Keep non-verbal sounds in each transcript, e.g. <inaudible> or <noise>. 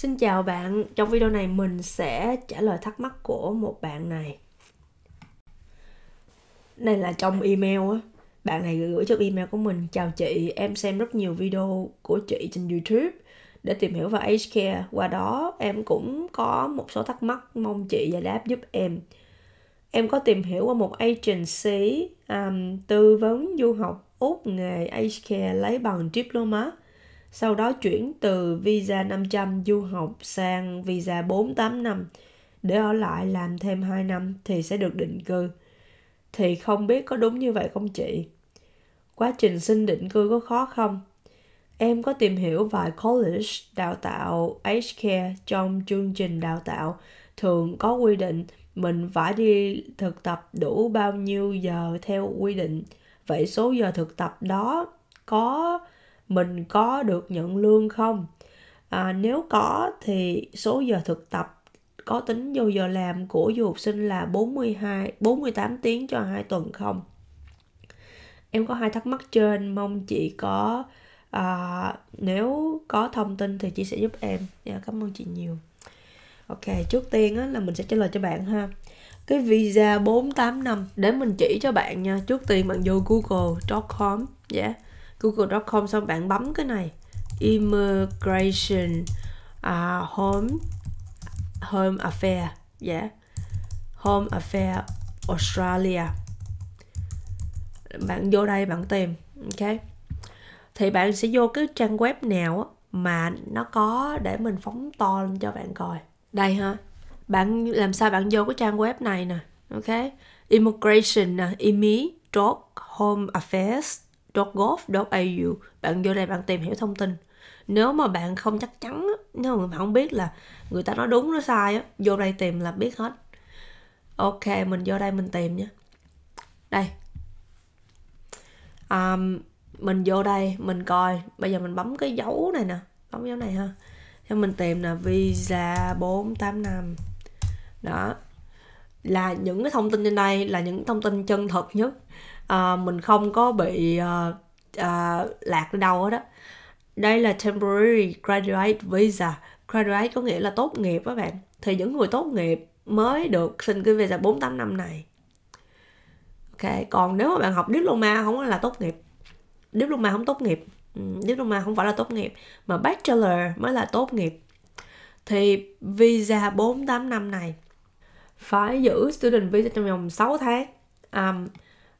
Xin chào bạn, trong video này mình sẽ trả lời thắc mắc của một bạn này Đây là trong email á Bạn này gửi cho email của mình Chào chị, em xem rất nhiều video của chị trên Youtube để tìm hiểu về age care Qua đó em cũng có một số thắc mắc mong chị giải đáp giúp em Em có tìm hiểu qua một agency um, tư vấn du học Úc nghề age care lấy bằng diploma sau đó chuyển từ visa 500 du học sang visa 485 để ở lại làm thêm 2 năm thì sẽ được định cư. Thì không biết có đúng như vậy không chị? Quá trình xin định cư có khó không? Em có tìm hiểu vài college đào tạo aged care trong chương trình đào tạo thường có quy định mình phải đi thực tập đủ bao nhiêu giờ theo quy định. Vậy số giờ thực tập đó có mình có được nhận lương không à, nếu có thì số giờ thực tập có tính vô giờ làm của du học sinh là 42 48 tiếng cho hai tuần không em có hai thắc mắc trên mong chị có à, nếu có thông tin thì chị sẽ giúp em dạ, cảm ơn chị nhiều ok trước tiên á, là mình sẽ trả lời cho bạn ha cái visa 485 để mình chỉ cho bạn nha trước tiên bạn vô google.com dạ yeah google.com xong bạn bấm cái này immigration uh, home home affair yeah home affair australia bạn vô đây bạn tìm ok thì bạn sẽ vô cái trang web nào mà nó có để mình phóng to lên cho bạn coi đây ha bạn làm sao bạn vô cái trang web này nè ok immigration nè imi home affairs .gov.au bạn vô đây bạn tìm hiểu thông tin nếu mà bạn không chắc chắn nếu mà bạn không biết là người ta nói đúng nó sai vô đây tìm là biết hết ok mình vô đây mình tìm nhé đây um, mình vô đây mình coi bây giờ mình bấm cái dấu này nè bấm dấu này ha thì mình tìm là visa 485 đó là những cái thông tin trên đây là những thông tin chân thật nhất à, mình không có bị à, à, lạc đi đâu hết đó đây là temporary graduate visa graduate có nghĩa là tốt nghiệp các bạn thì những người tốt nghiệp mới được xin cái visa 48 năm này ok còn nếu mà bạn học diploma không là tốt nghiệp diploma không tốt nghiệp ừ, diploma không phải là tốt nghiệp mà bachelor mới là tốt nghiệp thì visa 48 năm này phải giữ student visa trong vòng 6 tháng um,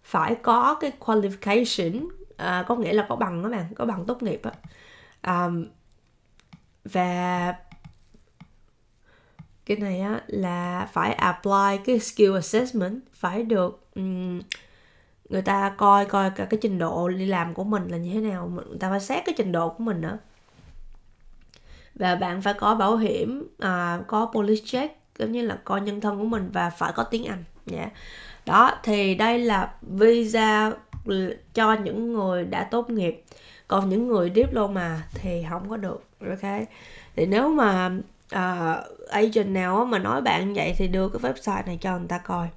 phải có cái qualification uh, có nghĩa là có bằng đó bạn có bằng tốt nghiệp đó. Um, và cái này á, là phải apply cái skill assessment phải được um, người ta coi coi cả cái trình độ đi làm của mình là như thế nào người ta phải xét cái trình độ của mình nữa và bạn phải có bảo hiểm uh, có police check giống như là coi nhân thân của mình và phải có tiếng Anh nhé yeah. đó thì đây là visa cho những người đã tốt nghiệp còn những người diploma thì không có được ok thì nếu mà uh, agent nào mà nói bạn vậy thì đưa cái website này cho người ta coi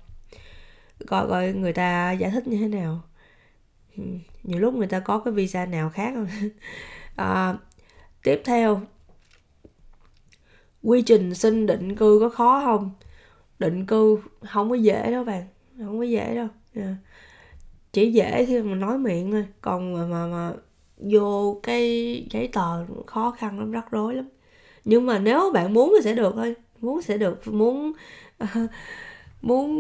coi coi người ta giải thích như thế nào nhiều lúc người ta có cái visa nào khác không à, <laughs> tiếp theo quy trình xin định cư có khó không định cư không có dễ đâu bạn không có dễ đâu yeah. Dạ. chỉ dễ khi mà nói miệng thôi còn mà mà, mà vô cái giấy tờ khó khăn lắm rắc rối lắm nhưng mà nếu bạn muốn thì sẽ được thôi muốn sẽ được muốn <laughs> muốn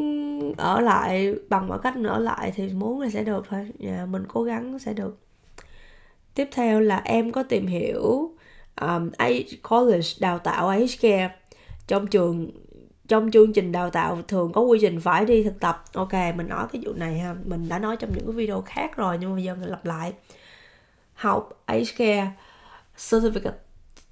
ở lại bằng mọi cách ở lại thì muốn là sẽ được thôi yeah, dạ, mình cố gắng sẽ được tiếp theo là em có tìm hiểu um, college đào tạo aged care trong trường trong chương trình đào tạo thường có quy trình phải đi thực tập ok mình nói cái vụ này ha mình đã nói trong những cái video khác rồi nhưng mà bây giờ mình lặp lại học aged care certificate uh,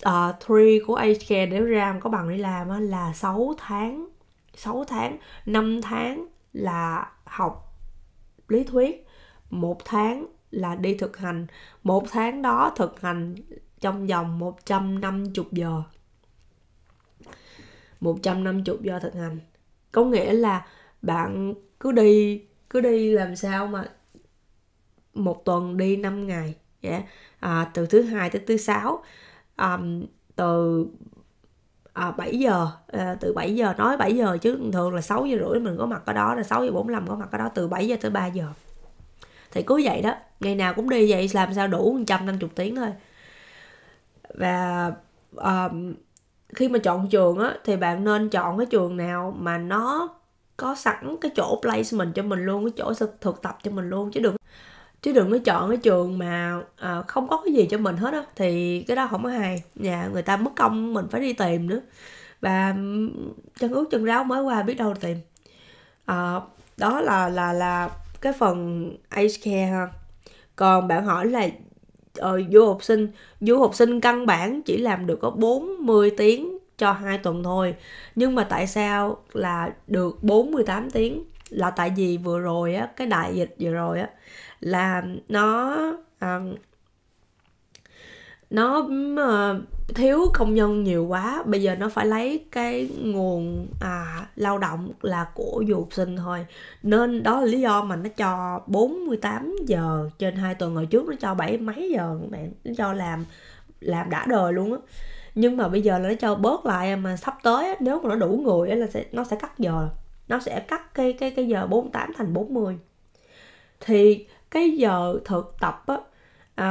ờ, 3 của aged care để ra có bằng đi làm là 6 tháng 6 tháng 5 tháng là học lý thuyết một tháng là đi thực hành một tháng đó thực hành trong vòng 150 giờ 150 giờ thực hành có nghĩa là bạn cứ đi cứ đi làm sao mà một tuần đi 5 ngày yeah. à, từ thứ hai tới thứ sáu à, từ à, 7 giờ à, từ 7 giờ nói 7 giờ chứ thường là 6 giờ rưỡi mình có mặt ở đó là 6 giờ 45 có mặt ở đó từ 7 giờ tới 3 giờ thì cứ vậy đó ngày nào cũng đi vậy làm sao đủ 150 tiếng thôi và um, khi mà chọn trường á thì bạn nên chọn cái trường nào mà nó có sẵn cái chỗ placement cho mình luôn cái chỗ thực tập cho mình luôn chứ đừng chứ đừng có chọn cái trường mà à, không có cái gì cho mình hết á thì cái đó không có hay nhà người ta mất công mình phải đi tìm nữa và chân ướt chân ráo mới qua biết đâu tìm à, đó là là là cái phần age care ha còn bạn hỏi là ờ, du học sinh du học sinh căn bản chỉ làm được có 40 tiếng cho hai tuần thôi nhưng mà tại sao là được 48 tiếng là tại vì vừa rồi á cái đại dịch vừa rồi á là nó um, nó ờ, thiếu công nhân nhiều quá bây giờ nó phải lấy cái nguồn à, lao động là của du học sinh thôi nên đó là lý do mà nó cho 48 giờ trên hai tuần hồi trước nó cho bảy mấy giờ bạn nó cho làm làm đã đời luôn á nhưng mà bây giờ là nó cho bớt lại mà sắp tới nếu mà nó đủ người là sẽ nó sẽ cắt giờ nó sẽ cắt cái cái cái giờ 48 thành 40 thì cái giờ thực tập á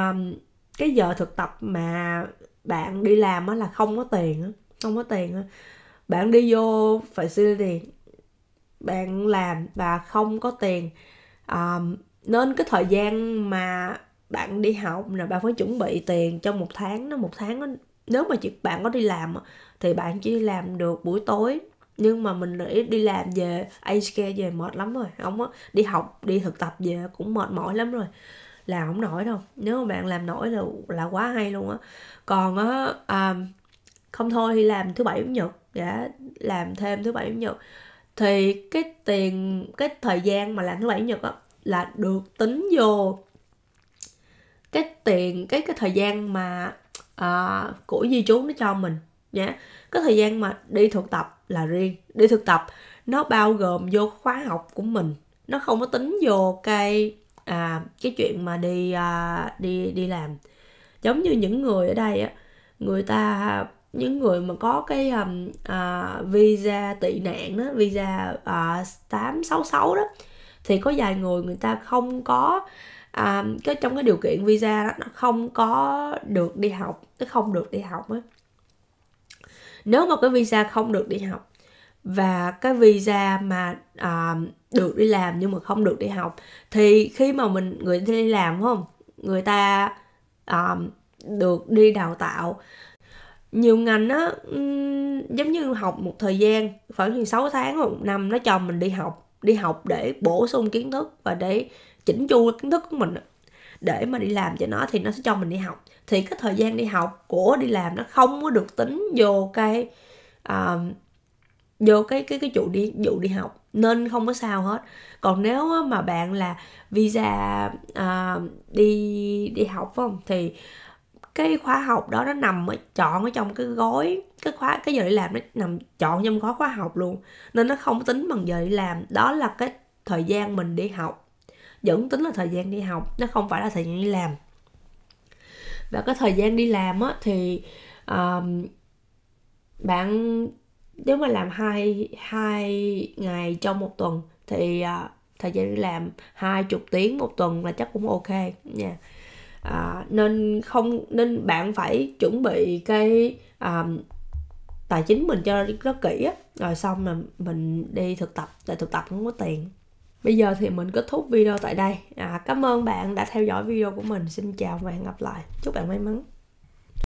um, cái giờ thực tập mà bạn đi làm á là không có tiền á không có tiền á bạn đi vô facility bạn làm và không có tiền um, nên cái thời gian mà bạn đi học là bạn phải chuẩn bị tiền trong một tháng nó một tháng đó, nếu mà chị bạn có đi làm thì bạn chỉ làm được buổi tối nhưng mà mình nghĩ đi làm về age care về mệt lắm rồi không á đi học đi thực tập về cũng mệt mỏi lắm rồi là không nổi đâu nếu mà bạn làm nổi là là quá hay luôn á còn á um, không thôi thì làm thứ bảy chủ nhật dạ làm thêm thứ bảy chủ nhật thì cái tiền cái thời gian mà làm thứ bảy chủ nhật á là được tính vô cái tiền cái cái thời gian mà uh, của di chú nó cho mình nhá dạ, cái thời gian mà đi thực tập là riêng đi thực tập nó bao gồm vô khóa học của mình nó không có tính vô cái à, cái chuyện mà đi à, đi đi làm giống như những người ở đây á người ta những người mà có cái um, visa tị nạn đó visa à, tám sáu sáu đó thì có vài người người ta không có um, cái trong cái điều kiện visa đó nó không có được đi học nó không được đi học á nếu mà cái visa không được đi học và cái visa mà uh, được đi làm nhưng mà không được đi học thì khi mà mình người đi làm không người ta um, được đi đào tạo nhiều ngành á giống như học một thời gian khoảng chừng 6 tháng hoặc một năm nó cho mình đi học đi học để bổ sung kiến thức và để chỉnh chu kiến thức của mình để mà đi làm cho nó thì nó sẽ cho mình đi học thì cái thời gian đi học của đi làm nó không có được tính vô cái uh, vô cái cái cái chủ đi dụ đi học nên không có sao hết còn nếu mà bạn là visa à, đi đi học phải không thì cái khóa học đó nó nằm ở chọn ở trong cái gói cái khóa cái giờ đi làm nó nằm chọn trong gói khóa học luôn nên nó không tính bằng giờ đi làm đó là cái thời gian mình đi học vẫn tính là thời gian đi học nó không phải là thời gian đi làm và cái thời gian đi làm á thì um, bạn nếu mà làm hai hai ngày trong một tuần thì uh, thời gian làm hai chục tiếng một tuần là chắc cũng ok nha à, nên không nên bạn phải chuẩn bị cái um, tài chính mình cho rất kỹ á rồi xong là mình đi thực tập tại thực tập không có tiền bây giờ thì mình kết thúc video tại đây à, cảm ơn bạn đã theo dõi video của mình xin chào và hẹn gặp lại chúc bạn may mắn